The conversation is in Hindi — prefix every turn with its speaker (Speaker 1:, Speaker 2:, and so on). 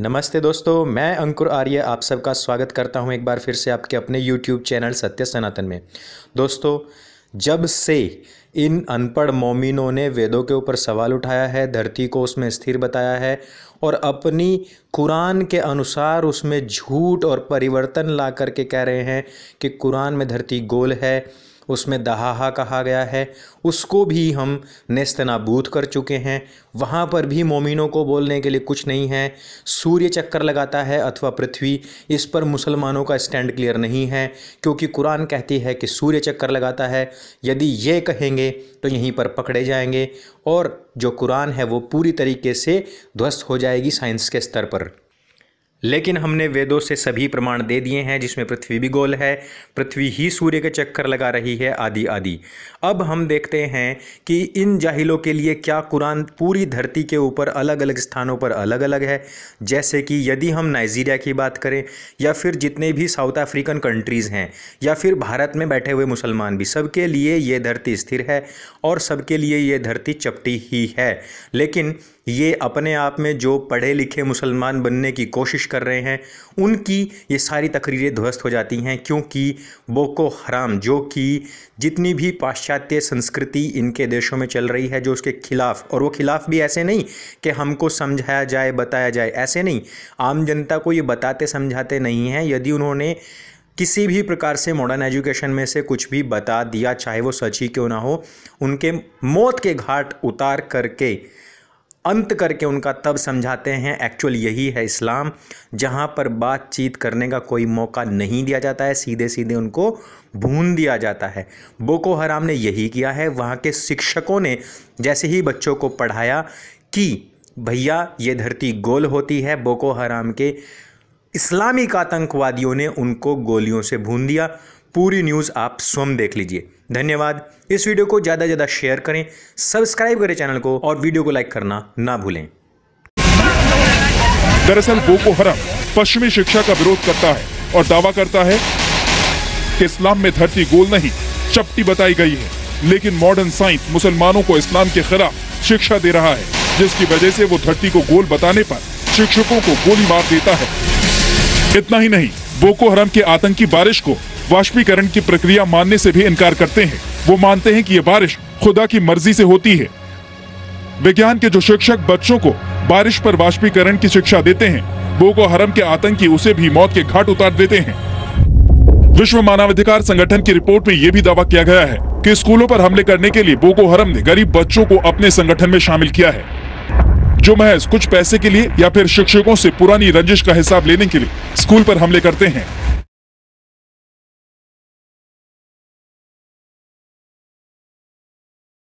Speaker 1: नमस्ते दोस्तों मैं अंकुर आर्य आप सबका स्वागत करता हूं एक बार फिर से आपके अपने यूट्यूब चैनल सत्य सनातन में दोस्तों जब से इन अनपढ़ मोमिनों ने वेदों के ऊपर सवाल उठाया है धरती को उसमें स्थिर बताया है और अपनी कुरान के अनुसार उसमें झूठ और परिवर्तन ला करके कह रहे हैं कि कुरान में धरती गोल है उसमें दहाहा कहा गया है उसको भी हम नेस्त नाबूद कर चुके हैं वहाँ पर भी मोमिनों को बोलने के लिए कुछ नहीं है सूर्य चक्कर लगाता है अथवा पृथ्वी इस पर मुसलमानों का स्टैंड क्लियर नहीं है क्योंकि कुरान कहती है कि सूर्य चक्कर लगाता है यदि ये कहेंगे तो यहीं पर पकड़े जाएंगे और जो कुरान है वो पूरी तरीके से ध्वस्त हो जाएगी साइंस के स्तर पर लेकिन हमने वेदों से सभी प्रमाण दे दिए हैं जिसमें पृथ्वी भी गोल है पृथ्वी ही सूर्य के चक्कर लगा रही है आदि आदि अब हम देखते हैं कि इन जाहिलों के लिए क्या कुरान पूरी धरती के ऊपर अलग अलग स्थानों पर अलग अलग है जैसे कि यदि हम नाइजीरिया की बात करें या फिर जितने भी साउथ अफ्रीकन कंट्रीज़ हैं या फिर भारत में बैठे हुए मुसलमान भी सबके लिए ये धरती स्थिर है और सबके लिए ये धरती चपटी ही है लेकिन ये अपने आप में जो पढ़े लिखे मुसलमान बनने की कोशिश कर रहे हैं उनकी ये सारी तकरीरें ध्वस्त हो जाती हैं क्योंकि बोको हराम जो कि जितनी भी पाश्चात्य संस्कृति इनके देशों में चल रही है जो उसके खिलाफ और वो खिलाफ भी ऐसे नहीं कि हमको समझाया जाए बताया जाए ऐसे नहीं आम जनता को ये बताते समझाते नहीं हैं यदि उन्होंने किसी भी प्रकार से मॉडर्न एजुकेशन में से कुछ भी बता दिया चाहे वो सच ही क्यों ना हो उनके मौत के घाट उतार करके अंत करके उनका तब समझाते हैं एक्चुअल यही है इस्लाम जहाँ पर बातचीत करने का कोई मौका नहीं दिया जाता है सीधे सीधे उनको भून दिया जाता है बोको हराम ने यही किया है वहाँ के शिक्षकों ने जैसे ही बच्चों को पढ़ाया कि भैया ये धरती गोल होती है बोको हराम के इस्लामिक आतंकवादियों ने उनको गोलियों से भून दिया पूरी न्यूज़ आप स्वयं देख लीजिए धन्यवाद इस वीडियो को ज़्यादा से ज़्यादा शेयर करें सब्सक्राइब करें चैनल को और वीडियो को लाइक करना ना भूलें
Speaker 2: दरअसल बोको हरम पश्चिमी शिक्षा का विरोध करता है और दावा करता है कि इस्लाम में धरती गोल नहीं चपटी बताई गई है लेकिन मॉडर्न साइंस मुसलमानों को इस्लाम के खिलाफ शिक्षा दे रहा है जिसकी वजह से वो धरती को गोल बताने पर शिक्षकों को गोली मार देता है इतना ही नहीं बोको हराम के आतंकी बारिश को वाष्पीकरण की प्रक्रिया मानने से भी इनकार करते हैं वो मानते हैं कि ये बारिश खुदा की मर्जी से होती है विज्ञान के जो शिक्षक बच्चों को बारिश पर वाष्पीकरण की शिक्षा देते हैं बोको हरम के आतंकी उसे भी मौत के घाट उतार देते हैं विश्व मानवाधिकार संगठन की रिपोर्ट में ये भी दावा किया गया है कि स्कूलों पर हमले करने के लिए बोको हरम ने गरीब बच्चों को अपने संगठन में शामिल किया है जो महज कुछ पैसे के लिए या फिर शिक्षकों से पुरानी रंजिश का हिसाब लेने के लिए स्कूल पर हमले करते हैं